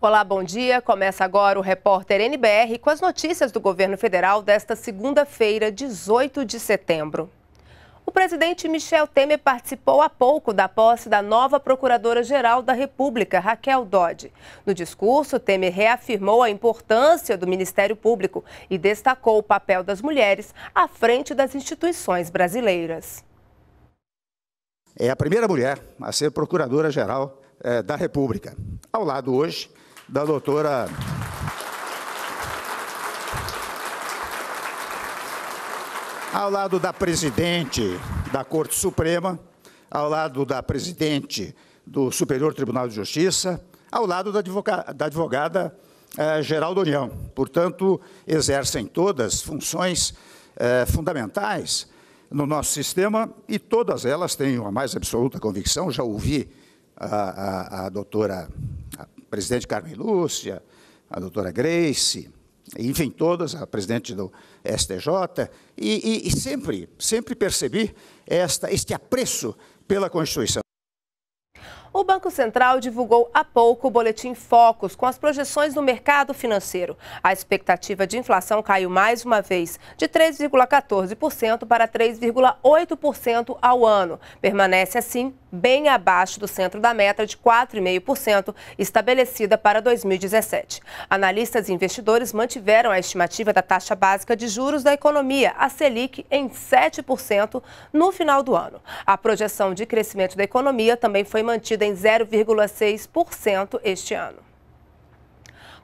Olá, bom dia. Começa agora o repórter NBR com as notícias do governo federal desta segunda-feira, 18 de setembro. O presidente Michel Temer participou há pouco da posse da nova Procuradora-Geral da República, Raquel Dodge. No discurso, Temer reafirmou a importância do Ministério Público e destacou o papel das mulheres à frente das instituições brasileiras. É a primeira mulher a ser Procuradora-Geral eh, da República, ao lado hoje da doutora ao lado da presidente da Corte Suprema, ao lado da presidente do Superior Tribunal de Justiça, ao lado da, advogada, da advogada eh, geral da União. Portanto, exercem todas funções eh, fundamentais no nosso sistema e todas elas têm uma mais absoluta convicção. Já ouvi a, a, a doutora a presidente Carmen Lúcia, a doutora Grace, enfim, todas, a presidente do STJ, e, e, e sempre, sempre percebi esta, este apreço pela Constituição. O Banco Central divulgou há pouco o boletim Focos com as projeções do mercado financeiro. A expectativa de inflação caiu mais uma vez, de 3,14% para 3,8% ao ano. Permanece assim bem abaixo do centro da meta de 4,5% estabelecida para 2017. Analistas e investidores mantiveram a estimativa da taxa básica de juros da economia, a Selic, em 7% no final do ano. A projeção de crescimento da economia também foi mantida em 0,6% este ano.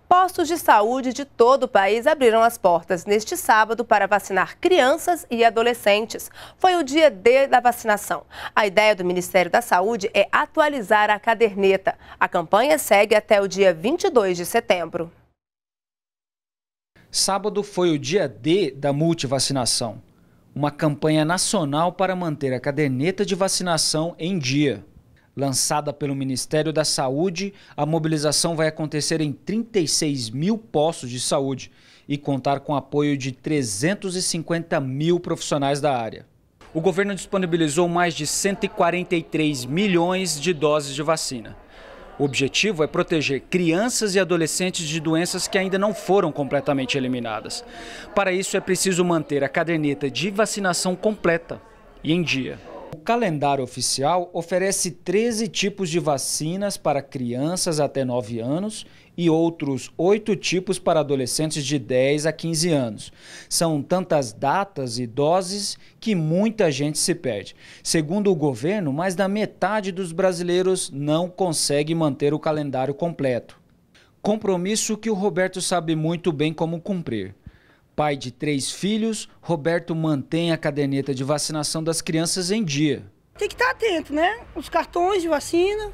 Postos de saúde de todo o país abriram as portas neste sábado para vacinar crianças e adolescentes. Foi o dia D da vacinação. A ideia do Ministério da Saúde é atualizar a caderneta. A campanha segue até o dia 22 de setembro. Sábado foi o dia D da multivacinação, uma campanha nacional para manter a caderneta de vacinação em dia lançada pelo Ministério da Saúde, a mobilização vai acontecer em 36 mil postos de saúde e contar com apoio de 350 mil profissionais da área. O governo disponibilizou mais de 143 milhões de doses de vacina. O objetivo é proteger crianças e adolescentes de doenças que ainda não foram completamente eliminadas. Para isso, é preciso manter a caderneta de vacinação completa e em dia. O calendário oficial oferece 13 tipos de vacinas para crianças até 9 anos e outros oito tipos para adolescentes de 10 a 15 anos. São tantas datas e doses que muita gente se perde. Segundo o governo, mais da metade dos brasileiros não consegue manter o calendário completo. Compromisso que o Roberto sabe muito bem como cumprir. Pai de três filhos, Roberto mantém a caderneta de vacinação das crianças em dia. Tem que estar atento, né? Os cartões de vacina,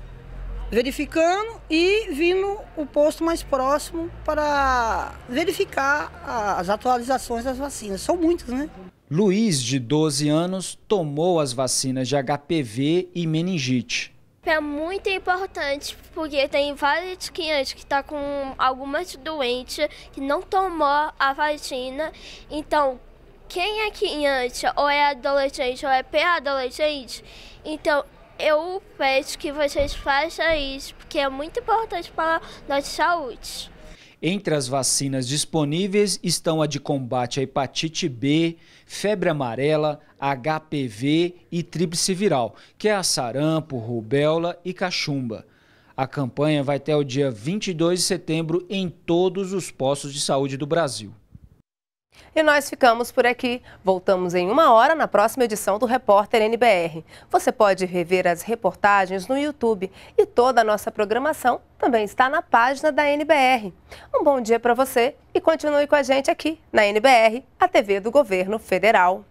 verificando e vindo o posto mais próximo para verificar as atualizações das vacinas. São muitas, né? Luiz, de 12 anos, tomou as vacinas de HPV e meningite é muito importante, porque tem várias crianças que tá com algumas doentes que não tomou a vacina. Então, quem é criança, ou é adolescente, ou é pré-adolescente, então eu peço que vocês façam isso, porque é muito importante para a nossa saúde. Entre as vacinas disponíveis estão a de combate à hepatite B, febre amarela, HPV e tríplice viral, que é a sarampo, rubéola e cachumba. A campanha vai até o dia 22 de setembro em todos os postos de saúde do Brasil. E nós ficamos por aqui. Voltamos em uma hora na próxima edição do Repórter NBR. Você pode rever as reportagens no YouTube e toda a nossa programação também está na página da NBR. Um bom dia para você e continue com a gente aqui na NBR, a TV do Governo Federal.